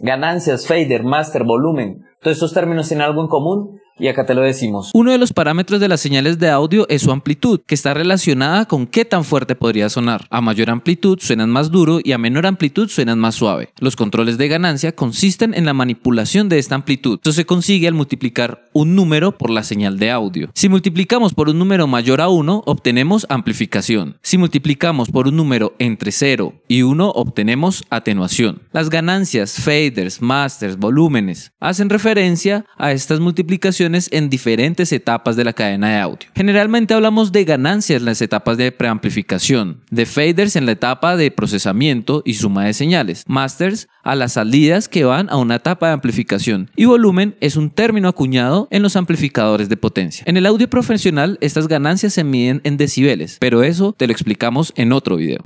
ganancias, fader, master, volumen, todos estos términos tienen algo en común y acá te lo decimos. Uno de los parámetros de las señales de audio es su amplitud, que está relacionada con qué tan fuerte podría sonar. A mayor amplitud suenan más duro y a menor amplitud suenan más suave. Los controles de ganancia consisten en la manipulación de esta amplitud. Esto se consigue al multiplicar un número por la señal de audio. Si multiplicamos por un número mayor a 1, obtenemos amplificación. Si multiplicamos por un número entre 0 y 1, obtenemos atenuación. Las ganancias, faders, masters, volúmenes, hacen referencia a estas multiplicaciones en diferentes etapas de la cadena de audio. Generalmente hablamos de ganancias en las etapas de preamplificación, de faders en la etapa de procesamiento y suma de señales, masters a las salidas que van a una etapa de amplificación y volumen es un término acuñado en los amplificadores de potencia. En el audio profesional estas ganancias se miden en decibeles, pero eso te lo explicamos en otro video.